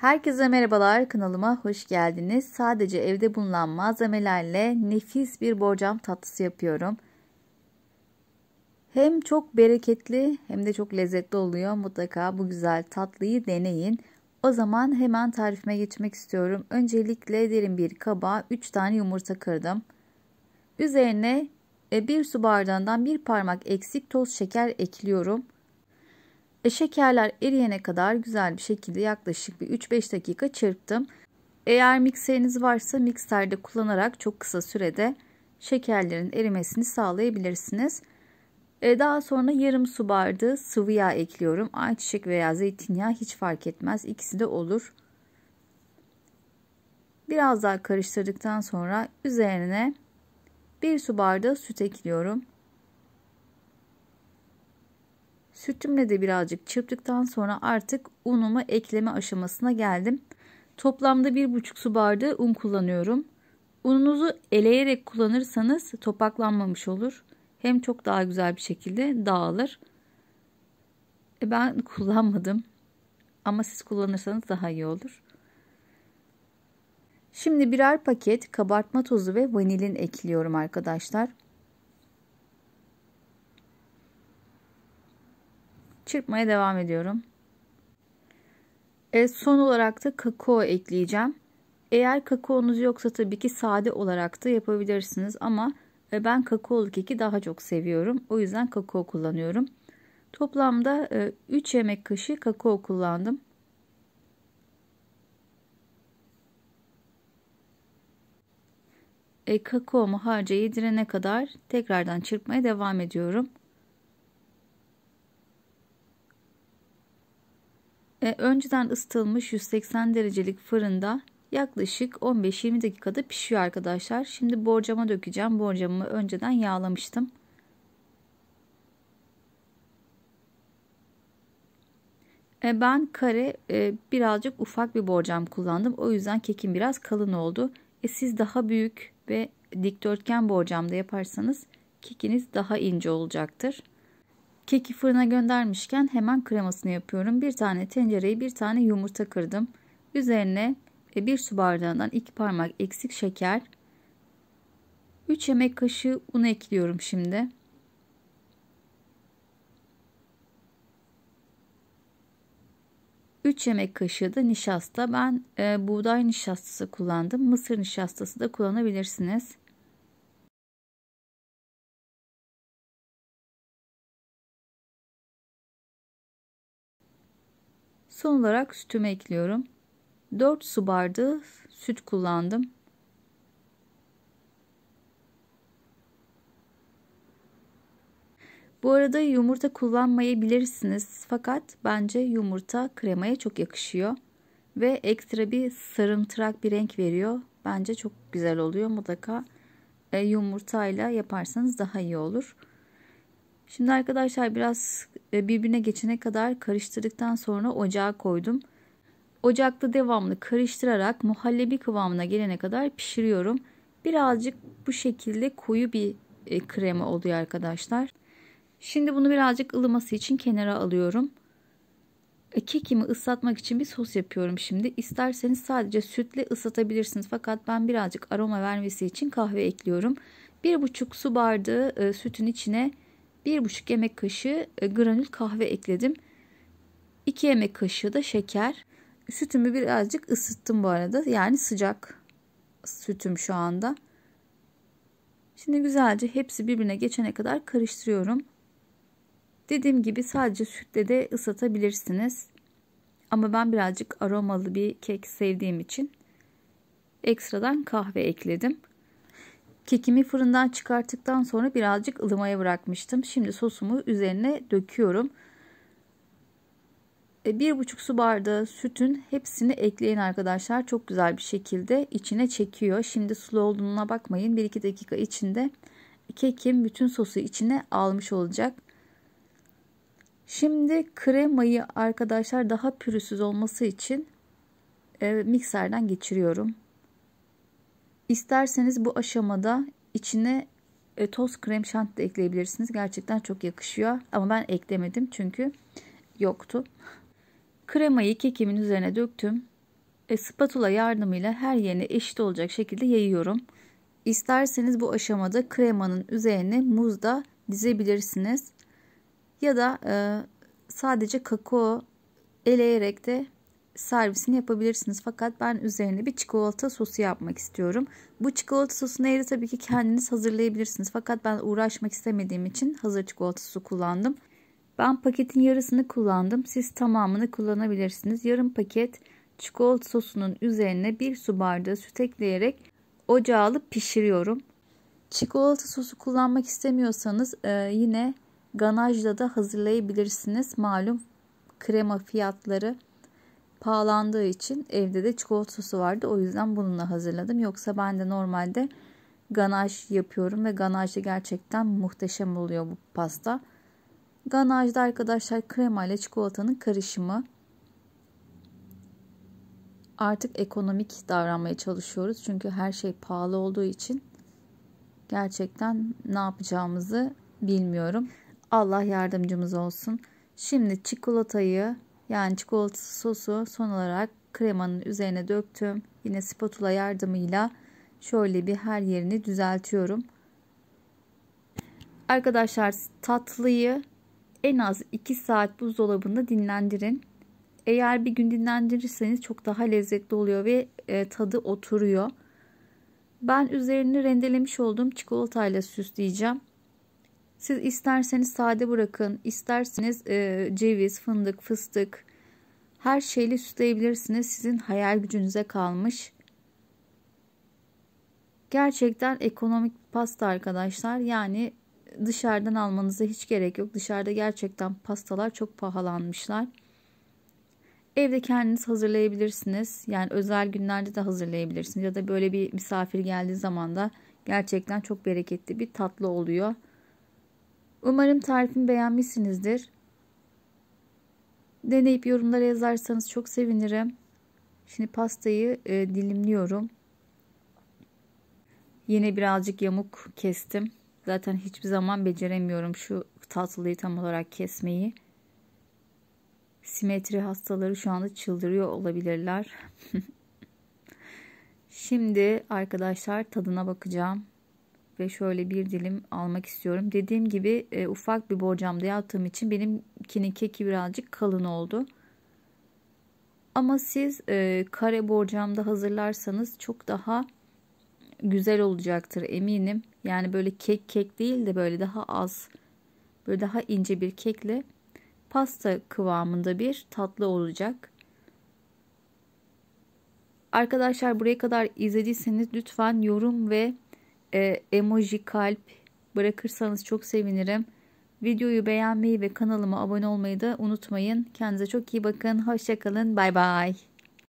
Herkese merhabalar kanalıma hoş geldiniz. Sadece evde bulunan malzemelerle nefis bir borcam tatlısı yapıyorum. Hem çok bereketli hem de çok lezzetli oluyor. Mutlaka bu güzel tatlıyı deneyin. O zaman hemen tarifime geçmek istiyorum. Öncelikle derin bir kaba 3 tane yumurta kırdım. Üzerine 1 e, su bardağından 1 parmak eksik toz şeker ekliyorum. E, şekerler eriyene kadar güzel bir şekilde yaklaşık bir 3-5 dakika çırptım. Eğer mikseriniz varsa mikserde kullanarak çok kısa sürede şekerlerin erimesini sağlayabilirsiniz. E, daha sonra yarım su bardağı sıvı yağ ekliyorum. Ayçiçek veya zeytinyağı hiç fark etmez. İkisi de olur. Biraz daha karıştırdıktan sonra üzerine 1 su bardağı süt ekliyorum. Sütümle de birazcık çırptıktan sonra artık unumu ekleme aşamasına geldim. Toplamda 1,5 su bardağı un kullanıyorum. Ununuzu eleyerek kullanırsanız topaklanmamış olur. Hem çok daha güzel bir şekilde dağılır. E, ben kullanmadım. Ama siz kullanırsanız daha iyi olur. Şimdi birer paket kabartma tozu ve vanilin ekliyorum arkadaşlar. Çırpmaya devam ediyorum. Evet, son olarak da kakao ekleyeceğim. Eğer kakaonuz yoksa tabii ki sade olarak da yapabilirsiniz ama e, ben kakaolu keki daha çok seviyorum. O yüzden kakao kullanıyorum. Toplamda 3 e, yemek kaşığı kakao kullandım. E, kakaomu harca yedirene kadar tekrardan çırpmaya devam ediyorum. e, önceden ısıtılmış 180 derecelik fırında yaklaşık 15-20 dakikada pişiyor arkadaşlar. Şimdi borcama dökeceğim. Borcamımı önceden yağlamıştım. E, ben kare e, birazcık ufak bir borcam kullandım. O yüzden kekim biraz kalın oldu. E, siz daha büyük ve dikdörtgen borcamda yaparsanız kekiniz daha ince olacaktır. Keki fırına göndermişken hemen kremasını yapıyorum. Bir tane tencereyi bir tane yumurta kırdım. Üzerine e, bir su bardağından iki parmak eksik şeker. 3 yemek kaşığı un ekliyorum şimdi. Üç yemek kaşığı da nişasta. Ben e, buğday nişastası kullandım. Mısır nişastası da kullanabilirsiniz. Son olarak sütümü ekliyorum. 4 su bardağı süt kullandım. Bu arada yumurta kullanmayabilirsiniz fakat bence yumurta kremaya çok yakışıyor ve ekstra bir sarımtırak bir renk veriyor. Bence çok güzel oluyor. Mutlaka e, yumurtayla yaparsanız daha iyi olur. Şimdi arkadaşlar biraz e, birbirine geçene kadar karıştırdıktan sonra ocağa koydum. Ocakta devamlı karıştırarak muhallebi kıvamına gelene kadar pişiriyorum. Birazcık bu şekilde koyu bir e, krema oluyor arkadaşlar. Şimdi bunu birazcık ılıması için kenara alıyorum. E, kekimi ıslatmak için bir sos yapıyorum şimdi. İsterseniz sadece sütle ıslatabilirsiniz. Fakat ben birazcık aroma vermesi için kahve ekliyorum. 1,5 su bardağı sütün içine 1,5 yemek kaşığı e, granül kahve ekledim. 2 yemek kaşığı da şeker. Sütümü birazcık ısıttım bu arada. Yani sıcak sütüm şu anda. Şimdi güzelce hepsi birbirine geçene kadar karıştırıyorum. Dediğim gibi sadece sütle de ısıtabilirsiniz. Ama ben birazcık aromalı bir kek sevdiğim için ekstradan kahve ekledim. Kekimi fırından çıkarttıktan sonra birazcık ılımaya bırakmıştım. Şimdi sosumu üzerine döküyorum. E, bir buçuk su bardağı sütün hepsini ekleyin arkadaşlar. Çok güzel bir şekilde içine çekiyor. Şimdi sulu olduğuna bakmayın. 1-2 dakika içinde kekim bütün sosu içine almış olacak. Şimdi kremayı arkadaşlar daha pürüzsüz olması için e, mikserden geçiriyorum. İsterseniz bu aşamada içine e, toz krem şanti de ekleyebilirsiniz. Gerçekten çok yakışıyor. Ama ben eklemedim çünkü yoktu. Kremayı kekimin üzerine döktüm. E, spatula yardımıyla her yerine eşit olacak şekilde yayıyorum. İsterseniz bu aşamada kremanın üzerine muz da dizebilirsiniz. Ya da e, sadece kakao eleyerek de servisini yapabilirsiniz. Fakat ben üzerine bir çikolata sosu yapmak istiyorum. Bu çikolata sosunu neydi tabii ki kendiniz hazırlayabilirsiniz. Fakat ben uğraşmak istemediğim için hazır çikolata sosu kullandım. Ben paketin yarısını kullandım. Siz tamamını kullanabilirsiniz. Yarım paket çikolata sosunun üzerine bir su bardağı süt ekleyerek ocağa alıp pişiriyorum. Çikolata sosu kullanmak istemiyorsanız e, yine ganajla da hazırlayabilirsiniz. Malum krema fiyatları pahalandığı için evde de çikolata sosu vardı. O yüzden bununla hazırladım. Yoksa ben de normalde ganaj yapıyorum ve ganajda gerçekten muhteşem oluyor bu pasta. Ganajda arkadaşlar krema ile çikolatanın karışımı. Artık ekonomik davranmaya çalışıyoruz. Çünkü her şey pahalı olduğu için gerçekten ne yapacağımızı bilmiyorum. Allah yardımcımız olsun. Şimdi çikolatayı yani çikolata sosu son olarak kremanın üzerine döktüm. Yine spatula yardımıyla şöyle bir her yerini düzeltiyorum. Arkadaşlar tatlıyı en az 2 saat buzdolabında dinlendirin. Eğer bir gün dinlendirirseniz çok daha lezzetli oluyor ve e, tadı oturuyor. Ben üzerini rendelemiş olduğum çikolatayla süsleyeceğim. Siz isterseniz sade bırakın, isterseniz e, ceviz, fındık, fıstık her şeyle süsleyebilirsiniz. Sizin hayal gücünüze kalmış. Gerçekten ekonomik pasta arkadaşlar. Yani dışarıdan almanıza hiç gerek yok. Dışarıda gerçekten pastalar çok pahalanmışlar. Evde kendiniz hazırlayabilirsiniz. Yani özel günlerde de hazırlayabilirsiniz. Ya da böyle bir misafir geldiği zaman da gerçekten çok bereketli bir tatlı oluyor. Umarım tarifimi beğenmişsinizdir. Deneyip yorumlara yazarsanız çok sevinirim. Şimdi pastayı e, dilimliyorum. Yine birazcık yamuk kestim. Zaten hiçbir zaman beceremiyorum şu tatlıyı tam olarak kesmeyi. Simetri hastaları şu anda çıldırıyor olabilirler. Şimdi arkadaşlar tadına bakacağım ve şöyle bir dilim almak istiyorum. Dediğim gibi e, ufak bir borcamda yattığım için benimkinin keki birazcık kalın oldu. Ama siz e, kare borcamda hazırlarsanız çok daha güzel olacaktır eminim. Yani böyle kek kek değil de böyle daha az böyle daha ince bir kekle pasta kıvamında bir tatlı olacak. Arkadaşlar buraya kadar izlediyseniz lütfen yorum ve e, emoji kalp bırakırsanız çok sevinirim. Videoyu beğenmeyi ve kanalıma abone olmayı da unutmayın. Kendinize çok iyi bakın. Hoşçakalın. Bay bay.